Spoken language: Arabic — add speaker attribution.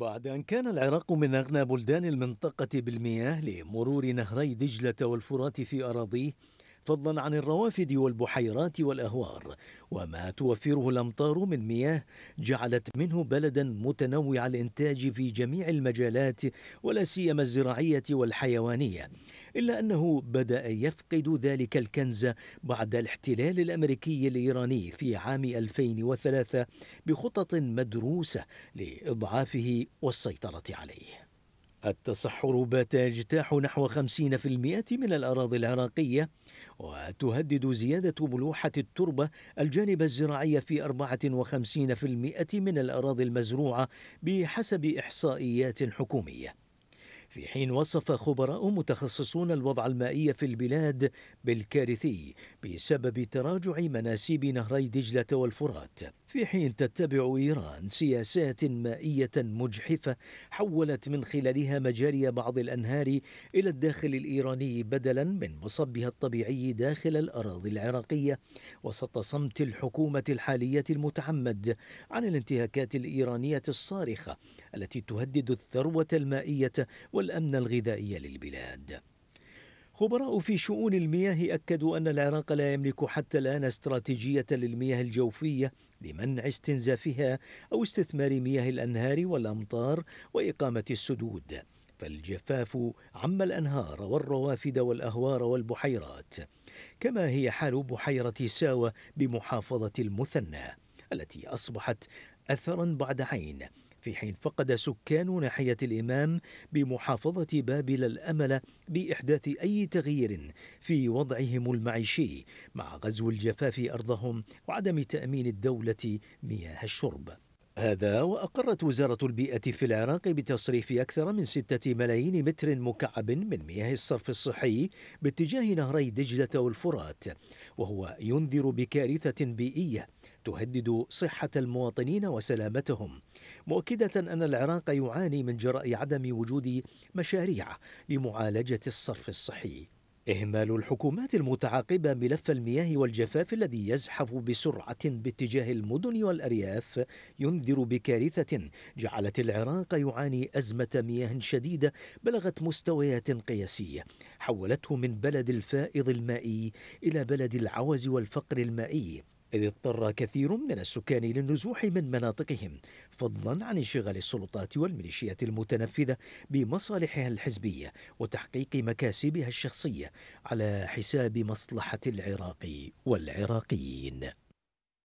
Speaker 1: بعد أن كان العراق من أغنى بلدان المنطقة بالمياه لمرور نهري دجلة والفرات في أراضيه فضلا عن الروافد والبحيرات والأهوار وما توفره الأمطار من مياه جعلت منه بلدا متنوع الإنتاج في جميع المجالات ولا سيما الزراعية والحيوانية إلا أنه بدأ يفقد ذلك الكنز بعد الاحتلال الأمريكي الإيراني في عام 2003 بخطط مدروسة لإضعافه والسيطرة عليه التصحر بات يجتاح نحو 50% من الأراضي العراقية وتهدد زيادة ملوحة التربة الجانب الزراعي في 54% من الأراضي المزروعة بحسب إحصائيات حكومية في حين وصف خبراء متخصصون الوضع المائي في البلاد بالكارثي بسبب تراجع مناسيب نهري دجلة والفرات في حين تتبع ايران سياسات مائيه مجحفه حولت من خلالها مجاري بعض الانهار الى الداخل الايراني بدلا من مصبها الطبيعي داخل الاراضي العراقيه وسط صمت الحكومه الحاليه المتعمد عن الانتهاكات الايرانيه الصارخه التي تهدد الثروه المائيه والامن الغذائي للبلاد خبراء في شؤون المياه أكدوا أن العراق لا يملك حتى الآن استراتيجية للمياه الجوفية لمنع استنزافها أو استثمار مياه الأنهار والأمطار وإقامة السدود فالجفاف عم الأنهار والروافد والأهوار والبحيرات كما هي حال بحيرة ساوة بمحافظة المثنى التي أصبحت أثرا بعد عين في حين فقد سكان ناحية الإمام بمحافظة بابل الأمل بإحداث أي تغيير في وضعهم المعيشي مع غزو الجفاف أرضهم وعدم تأمين الدولة مياه الشرب هذا وأقرت وزارة البيئة في العراق بتصريف أكثر من ستة ملايين متر مكعب من مياه الصرف الصحي باتجاه نهري دجلة والفرات وهو ينذر بكارثة بيئية تهدد صحة المواطنين وسلامتهم مؤكدة أن العراق يعاني من جراء عدم وجود مشاريع لمعالجة الصرف الصحي إهمال الحكومات المتعاقبة ملف المياه والجفاف الذي يزحف بسرعة باتجاه المدن والأرياف ينذر بكارثة جعلت العراق يعاني أزمة مياه شديدة بلغت مستويات قياسية حولته من بلد الفائض المائي إلى بلد العوز والفقر المائي إذ اضطر كثير من السكان للنزوح من مناطقهم فضلا عن انشغال السلطات والميليشيات المتنفذة بمصالحها الحزبية وتحقيق مكاسبها الشخصية على حساب مصلحة العراق والعراقيين